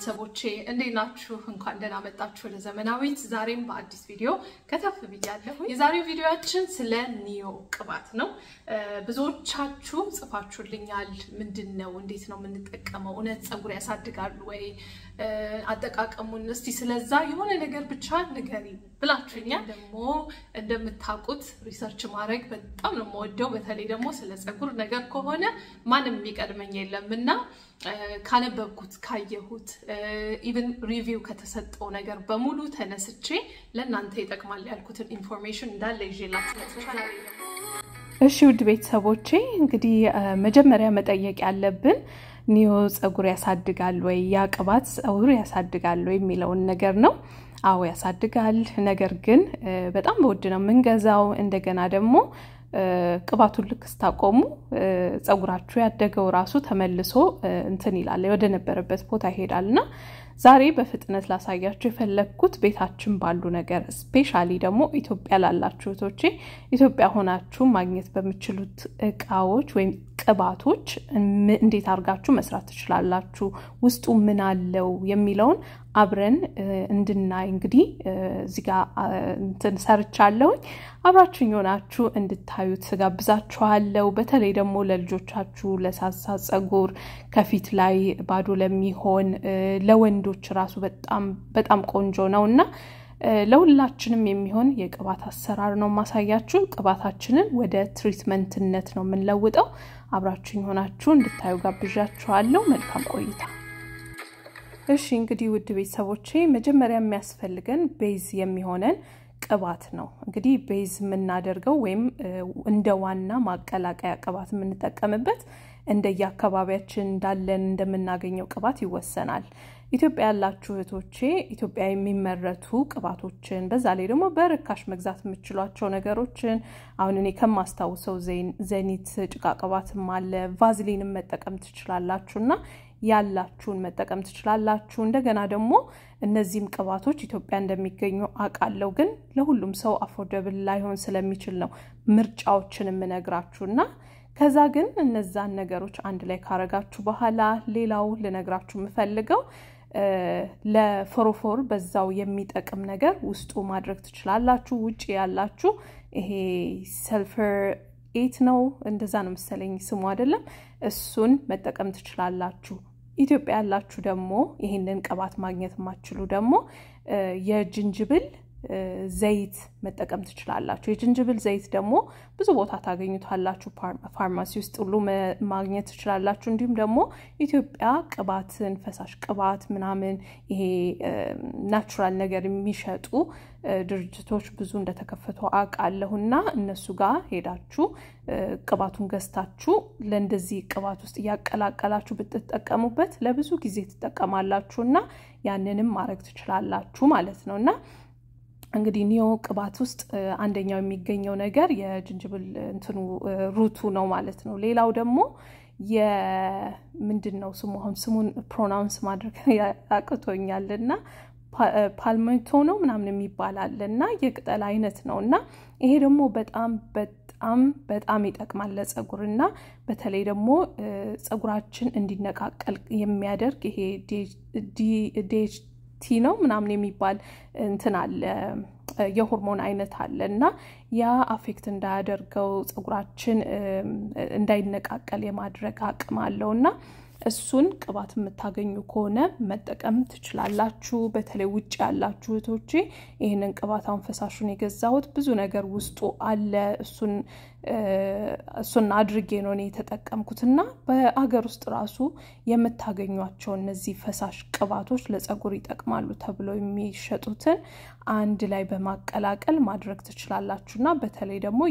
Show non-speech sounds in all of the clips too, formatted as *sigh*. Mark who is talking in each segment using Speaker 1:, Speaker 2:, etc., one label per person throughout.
Speaker 1: ቤተሰቦቼ እንዴት ናችሁ? እንኳን ደህና መጣችሁ ወደ ዘመናዊት። ዛሬም በአዲስ ቪዲዮ ከተፍ ብያለሁ። የዛሬው ቪዲዮያችን ስለ ኒዮ ቅባት ነው። ብዙዎቻችሁ ጽፋችሁልኛል። ምንድን ነው? እንዴት ነው የምንጠቀመው? እውነት ፀጉር ያሳድጋሉ ወይ? አጠቃቀሙን እስቲ ስለዛ የሆነ ነገር ብቻ ንገሪ ብላችሁኛል። ደግሞ እንደምታውቁት ሪሰርች ማድረግ በጣም ነው የምወደው። በተለይ ደግሞ ስለ ፀጉር ነገር ከሆነ ማንም የሚቀድመኝ የለም እና ካነበብኩት ካየሁት ኢቨን ሪቪው ከተሰጠው ነገር በሙሉ ተነስቼ ለእናንተ ይጠቅማል ያልኩትን ኢንፎርሜሽን እንዳለ ይዤላችሁ እሺ ውድ ቤተሰቦቼ እንግዲህ መጀመሪያ መጠየቅ ያለብን ኒዮ ፀጉር ያሳድጋል ወይ ያ ቅባት ፀጉር ያሳድጋል ወይ የሚለውን ነገር ነው። አዎ ያሳድጋል፣ ነገር ግን በጣም በውድ ነው የምንገዛው። እንደገና ደግሞ ቅባቱን ልክ ስታቆሙ ፀጉራችሁ ያደገው ራሱ ተመልሶ እንትን ይላል፣ ወደ ነበረበት ቦታ ይሄዳል እና ዛሬ በፍጥነት ላሳያችሁ የፈለግኩት ቤታችን ባሉ ነገር ስፔሻሊ ደግሞ ኢትዮጵያ ላላችሁ እህቶቼ ኢትዮጵያ ሆናችሁ ማግኘት በምችሉት እቃዎች ወይም ቅባቶች እንዴት አድርጋችሁ መስራት ትችላላችሁ፣ ውስጡ ምን አለው የሚለውን አብረን እንድናይ እንግዲህ እዚህ ጋ እንትን ሰርቻለሁኝ። አብራችሁኝ የሆናችሁ እንድታዩት ጋብዛችኋለሁ። በተለይ ደግሞ ለልጆቻችሁ ለሳሳ ጸጉር፣ ከፊት ላይ ባዶ ለሚሆን ለወንዶች ራሱ በጣም በጣም ቆንጆ ነው እና ለሁላችንም የሚሆን የቅባት አሰራር ነው ማሳያችሁ። ቅባታችንን ወደ ትሪትመንትነት ነው የምንለውጠው። አብራችሁኝ ሆናችሁ እንድታዩ ጋብዣችኋለሁ። መልካም ቆይታ እሺ እንግዲህ ውድ ቤተሰቦቼ መጀመሪያ የሚያስፈልገን ቤዝ የሚሆነን ቅባት ነው። እንግዲህ ቤዝ የምናደርገው ወይም እንደ ዋና ማቀላቀያ ቅባት የምንጠቀምበት እንደየአካባቢያችን እንዳለን እንደምናገኘው ቅባት ይወሰናል። ኢትዮጵያ ያላችሁ እህቶቼ ኢትዮጵያ የሚመረቱ ቅባቶችን በዛ ላይ ደግሞ በርካሽ መግዛት የምችሏቸው ነገሮችን አሁን እኔ ከማስታውሰው ዘኒት ጭቃ ቅባትም አለ፣ ቫዝሊንም መጠቀም ትችላላችሁ እና ያላችሁን መጠቀም ትችላላችሁ። እንደገና ደግሞ እነዚህም ቅባቶች ኢትዮጵያ እንደሚገኙ አውቃለሁ፣ ግን ለሁሉም ሰው አፎርደብል ላይሆን ስለሚችል ነው ምርጫዎችን የምነግራችሁና ከዛ ግን እነዛን ነገሮች አንድ ላይ ካረጋችሁ በኋላ ሌላው ልነግራችሁ የምፈልገው ለፎሮፎር በዛው የሚጠቅም ነገር ውስጡ ማድረግ ትችላላችሁ። ውጭ ያላችሁ ይሄ ሰልፈር ኤት ነው እንደዛ ነው መሰለኝ ስሙ አይደለም። እሱን መጠቀም ትችላላችሁ። ኢትዮጵያ ያላችሁ ደግሞ ይህንን ቅባት ማግኘት የማትችሉ ደግሞ የጅንጅብል ዘይት መጠቀም ትችላላችሁ። የዝንጅብል ዘይት ደግሞ ብዙ ቦታ ታገኙታላችሁ። ፋርማሲ ውስጥ ሁሉ ማግኘት ትችላላችሁ። እንዲሁም ደግሞ ኢትዮጵያ ቅባትን፣ ፈሳሽ ቅባት ምናምን ይሄ ናቹራል ነገር የሚሸጡ ድርጅቶች ብዙ እንደተከፈቱ አውቃለሁ እና እነሱ ጋር ሄዳችሁ ቅባቱን ገዝታችሁ ለእንደዚህ ቅባት ውስጥ እያቀላቀላችሁ ብትጠቀሙበት ለብዙ ጊዜ ትጠቀማላችሁ እና ያንንም ማድረግ ትችላላችሁ ማለት ነው እና እንግዲህ ኒዮ ቅባት ውስጥ አንደኛው የሚገኘው ነገር የጅንጅብል እንትኑ ሩቱ ነው ማለት ነው። ሌላው ደግሞ የምንድን ነው ስሙ አሁን ስሙን ፕሮናውንስ ማድረግ አቅቶኛል *laughs* እና ፓልሜቶ ነው ምናምን የሚባል አለ እና የቅጠል አይነት ነው እና ይሄ ደግሞ በጣም በጣም በጣም ይጠቅማል ለጸጉር እና በተለይ ደግሞ ጸጉራችን እንዲነቃቀል የሚያደርግ ይሄ ዲኤችቲ ቲ ነው ምናምን የሚባል እንትን አለ የሆርሞን አይነት አለ እና ያ አፌክት እንዳያደርገው ፀጉራችን እንዳይነቃቀል የማድረግ አቅም አለው እና እሱን ቅባት የምታገኙ ከሆነ መጠቀም ትችላላችሁ። በተለይ ውጭ ያላችሁ እህቶቼ ይህንን ቅባት አሁን ፈሳሹን የገዛሁት ብዙ ነገር ውስጡ አለ። እሱን እሱን አድርጌ ነው እኔ እና በአገር ውስጥ ራሱ የምታገኟቸው እነዚህ ፈሳሽ ቅባቶች ለጸጉር ይጠቅማሉ ተብሎ የሚሸጡትን አንድ ላይ በማቀላቀል ማድረግ ትችላላችሁ እና በተለይ ደግሞ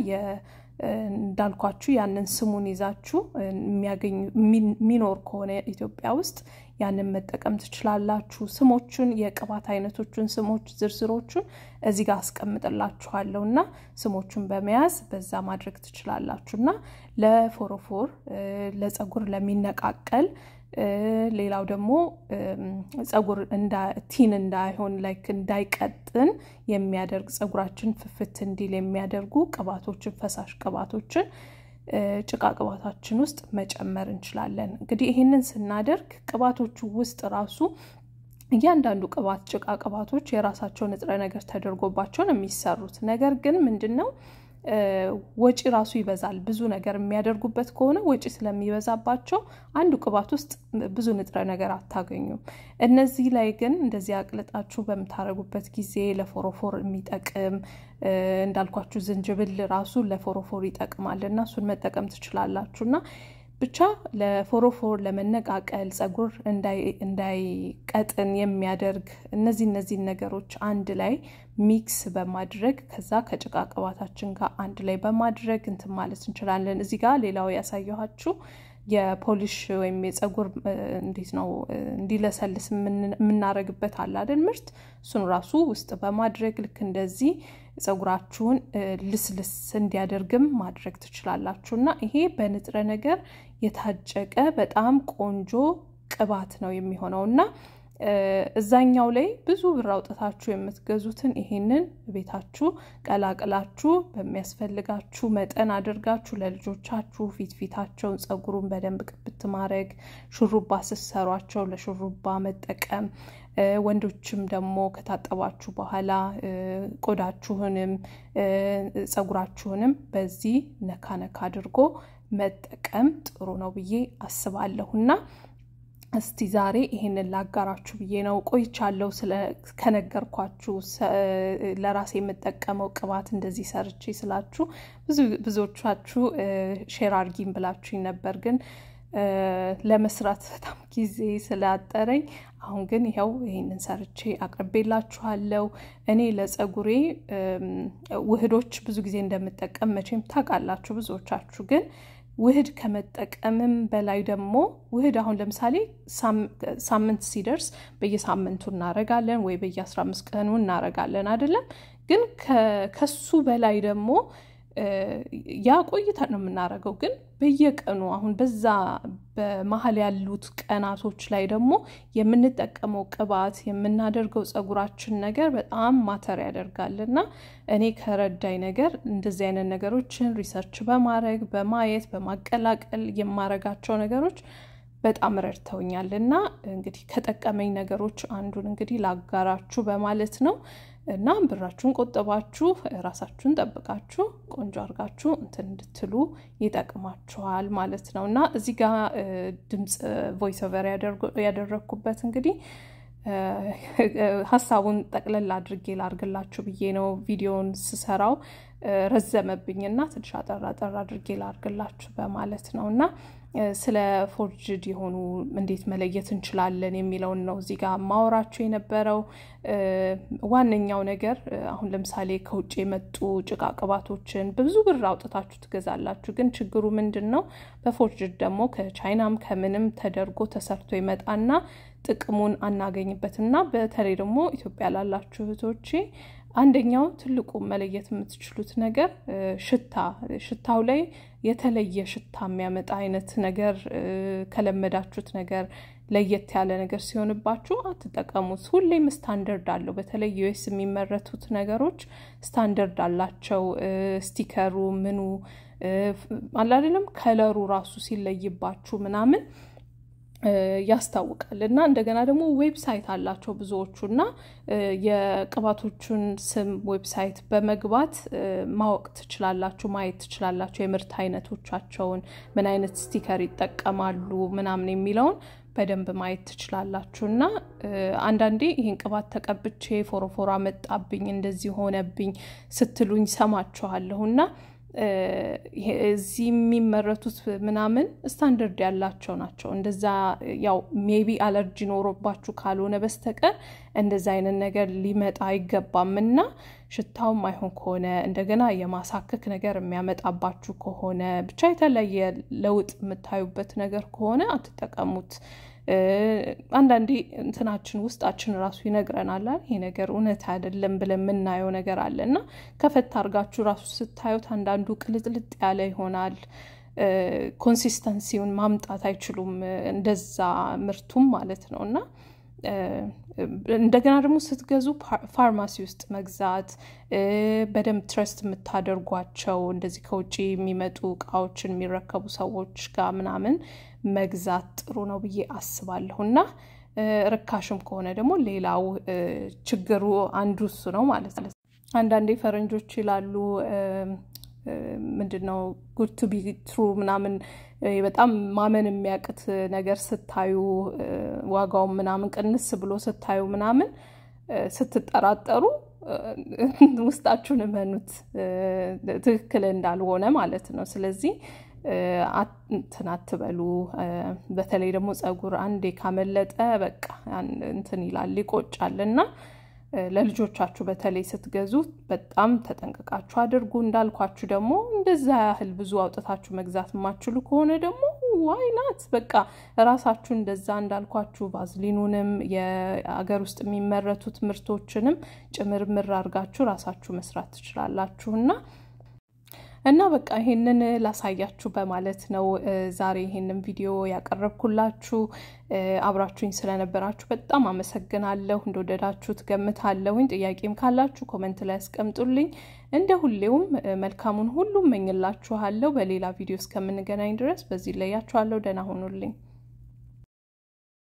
Speaker 1: እንዳልኳችሁ ያንን ስሙን ይዛችሁ የሚኖር ከሆነ ኢትዮጵያ ውስጥ ያንን መጠቀም ትችላላችሁ። ስሞቹን፣ የቅባት አይነቶቹን ስሞች ዝርዝሮቹን እዚህ ጋር አስቀምጥላችኋለሁ እና ስሞቹን በመያዝ በዛ ማድረግ ትችላላችሁ እና ለፎሮፎር ለፀጉር ለሚነቃቀል ሌላው ደግሞ ፀጉር ቲን እንዳይሆን ላይክ እንዳይቀጥን የሚያደርግ ፀጉራችን ፍፍት እንዲል የሚያደርጉ ቅባቶችን ፈሳሽ ቅባቶችን ጭቃ ቅባታችን ውስጥ መጨመር እንችላለን። እንግዲህ ይህንን ስናደርግ ቅባቶቹ ውስጥ ራሱ እያንዳንዱ ቅባት ጭቃ ቅባቶች የራሳቸው ንጥረ ነገር ተደርጎባቸው ነው የሚሰሩት። ነገር ግን ምንድን ነው ወጪ ራሱ ይበዛል። ብዙ ነገር የሚያደርጉበት ከሆነ ወጪ ስለሚበዛባቸው አንዱ ቅባት ውስጥ ብዙ ንጥረ ነገር አታገኙም። እነዚህ ላይ ግን እንደዚህ አቅልጣችሁ በምታደርጉበት ጊዜ ለፎሮፎር የሚጠቅም እንዳልኳችሁ ዝንጅብል ራሱ ለፎሮፎር ይጠቅማል እና እሱን መጠቀም ትችላላችሁ እና ብቻ ለፎሮፎር ለመነቃቀል ፀጉር እንዳይቀጥን የሚያደርግ እነዚህ እነዚህን ነገሮች አንድ ላይ ሚክስ በማድረግ ከዛ ከጭቃ ቅባታችን ጋር አንድ ላይ በማድረግ እንትን ማለት እንችላለን። እዚህ ጋር ሌላው ያሳየኋችሁ የፖሊሽ ወይም የፀጉር እንዴት ነው እንዲለሰልስ የምናደርግበት አላደን ምርት እሱን ራሱ ውስጥ በማድረግ ልክ እንደዚህ ፀጉራችሁን ልስልስ እንዲያደርግም ማድረግ ትችላላችሁ እና ይሄ በንጥረ ነገር የታጨቀ በጣም ቆንጆ ቅባት ነው የሚሆነው እና እዛኛው ላይ ብዙ ብር አውጥታችሁ የምትገዙትን ይሄንን ቤታችሁ ቀላቅላችሁ በሚያስፈልጋችሁ መጠን አድርጋችሁ ለልጆቻችሁ ፊት ፊታቸውን ጸጉሩን በደንብ ቅብት ማድረግ፣ ሹሩባ ስትሰሯቸው ለሹሩባ መጠቀም፣ ወንዶችም ደግሞ ከታጠባችሁ በኋላ ቆዳችሁንም ጸጉራችሁንም በዚህ ነካ ነካ አድርጎ መጠቀም ጥሩ ነው ብዬ አስባለሁና እስቲ ዛሬ ይሄንን ላጋራችሁ ብዬ ነው ቆይቻለሁ። ስለ ከነገርኳችሁ ለራሴ የምጠቀመው ቅባት እንደዚህ ሰርቼ ስላችሁ ብዙዎቻችሁ ሼር አርጊን ብላችሁኝ ነበር ግን ለመስራት በጣም ጊዜ ስላጠረኝ አሁን ግን ይኸው ይህንን ሰርቼ አቅርቤላችኋለሁ። እኔ ለጸጉሬ ውህዶች ብዙ ጊዜ እንደምጠቀም መቼም ታውቃላችሁ ብዙዎቻችሁ ግን ውህድ ከመጠቀምም በላይ ደግሞ ውህድ አሁን ለምሳሌ ሳምንት ሲደርስ በየሳምንቱ እናረጋለን ወይ በየ15 ቀኑ እናረጋለን አይደለም። ግን ከሱ በላይ ደግሞ ያ ቆይታ ነው የምናደርገው። ግን በየቀኑ አሁን በዛ በመሀል ያሉት ቀናቶች ላይ ደግሞ የምንጠቀመው ቅባት፣ የምናደርገው ጸጉራችን ነገር በጣም ማተር ያደርጋል እና እኔ ከረዳኝ ነገር እንደዚህ አይነት ነገሮችን ሪሰርች በማድረግ በማየት በማቀላቀል የማረጋቸው ነገሮች በጣም ረድተውኛል እና እንግዲህ ከጠቀመኝ ነገሮች አንዱን እንግዲህ ላጋራችሁ በማለት ነው። እና ብራችሁን ቆጠባችሁ ራሳችሁን ጠብቃችሁ ቆንጆ አድርጋችሁ እንትን እንድትሉ ይጠቅማችኋል ማለት ነው። እና እዚህ ጋር ድምፅ ቮይስ ኦቨር ያደረግኩበት እንግዲህ ሀሳቡን ጠቅለል አድርጌ ላርግላችሁ ብዬ ነው። ቪዲዮውን ስሰራው ረዘመብኝና ትንሽ አጠራ አድርጌ ላርግላችሁ በማለት ነው እና ስለ ፎርጅድ የሆኑ እንዴት መለየት እንችላለን የሚለውን ነው እዚህ ጋር ማወራቸው የነበረው። ዋነኛው ነገር አሁን ለምሳሌ ከውጭ የመጡ ጭቃ ቅባቶችን በብዙ ብር አውጥታችሁ ትገዛላችሁ። ግን ችግሩ ምንድን ነው? በፎርጅድ ደግሞ ከቻይናም ከምንም ተደርጎ ተሰርቶ ይመጣና ጥቅሙን አናገኝበትና በተለይ ደግሞ ኢትዮጵያ ላላችሁ እህቶቼ አንደኛው ትልቁ መለየት የምትችሉት ነገር ሽታ፣ ሽታው ላይ የተለየ ሽታ የሚያመጣ አይነት ነገር ከለመዳችሁት ነገር ለየት ያለ ነገር ሲሆንባችሁ አትጠቀሙት። ሁሌም ስታንደርድ አለው። በተለይ ዩኤስ የሚመረቱት ነገሮች ስታንደርድ አላቸው። ስቲከሩ ምኑ አላደለም፣ ከለሩ ራሱ ሲለይባችሁ ምናምን ያስታውቃል እና እንደገና ደግሞ ዌብሳይት አላቸው ብዙዎቹ እና የቅባቶቹን ስም ዌብሳይት በመግባት ማወቅ ትችላላችሁ፣ ማየት ትችላላችሁ። የምርት አይነቶቻቸውን ምን አይነት ስቲከር ይጠቀማሉ ምናምን የሚለውን በደንብ ማየት ትችላላችሁ እና አንዳንዴ ይህን ቅባት ተቀብቼ ፎሮፎሮ አመጣብኝ እንደዚህ ሆነብኝ ስትሉኝ ሰማችኋለሁ እና እዚህ የሚመረቱት ምናምን ስታንደርድ ያላቸው ናቸው። እንደዛ ያው ሜቢ አለርጂ ኖሮባችሁ ካልሆነ በስተቀር እንደዛ አይነት ነገር ሊመጣ አይገባም እና ሽታውም አይሆን ከሆነ እንደገና የማሳከክ ነገር የሚያመጣባችሁ ከሆነ ብቻ የተለየ ለውጥ የምታዩበት ነገር ከሆነ አትጠቀሙት። አንዳንዴ እንትናችን ውስጣችን ራሱ ይነግረናል ይሄ ነገር እውነት አይደለም ብለን የምናየው ነገር አለ እና ከፈት አድርጋችሁ ራሱ ስታዩት አንዳንዱ ቅልጥልጥ ያለ ይሆናል። ኮንሲስተንሲውን ማምጣት አይችሉም እንደዛ ምርቱም ማለት ነው እና እንደገና ደግሞ ስትገዙ ፋርማሲ ውስጥ መግዛት በደንብ ትረስት የምታደርጓቸው እንደዚህ ከውጭ የሚመጡ እቃዎችን የሚረከቡ ሰዎች ጋር ምናምን መግዛት ጥሩ ነው ብዬ አስባለሁ እና ርካሽም ከሆነ ደግሞ ሌላው ችግሩ አንዱ እሱ ነው ማለት ነው። አንዳንዴ ፈረንጆች ይላሉ ምንድን ነው ጉድ ቱ ቢ ትሩ ምናምን በጣም ማመን የሚያቅት ነገር ስታዩ ዋጋውን ምናምን ቅንስ ብሎ ስታዩ ምናምን ስትጠራጠሩ ውስጣችሁን እመኑት ትክክል እንዳልሆነ ማለት ነው። ስለዚህ እንትን አትበሉ። በተለይ ደግሞ ፀጉር አንዴ ካመለጠ በቃ እንትን ይላል ይቆጫል እና ለልጆቻችሁ በተለይ ስትገዙ በጣም ተጠንቅቃችሁ አድርጉ። እንዳልኳችሁ ደግሞ እንደዛ ያህል ብዙ አውጥታችሁ መግዛት የማትችሉ ከሆነ ደግሞ ዋይ ናት በቃ ራሳችሁ እንደዛ እንዳልኳችሁ ቫዝሊኑንም የአገር ውስጥ የሚመረቱት ምርቶችንም ጭምርምር አድርጋችሁ ራሳችሁ መስራት ትችላላችሁ እና። እና በቃ ይሄንን ላሳያችሁ በማለት ነው ዛሬ ይሄንን ቪዲዮ ያቀረብኩላችሁ። አብራችሁኝ ስለነበራችሁ በጣም አመሰግናለሁ። እንደወደዳችሁ ትገምታለሁኝ። ጥያቄም ካላችሁ ኮመንት ላይ ያስቀምጡልኝ። እንደ ሁሌውም መልካሙን ሁሉ መኝላችኋለሁ። በሌላ ቪዲዮ እስከምንገናኝ ድረስ በዚህ ለያችኋለሁ። ደህና ሆኑልኝ።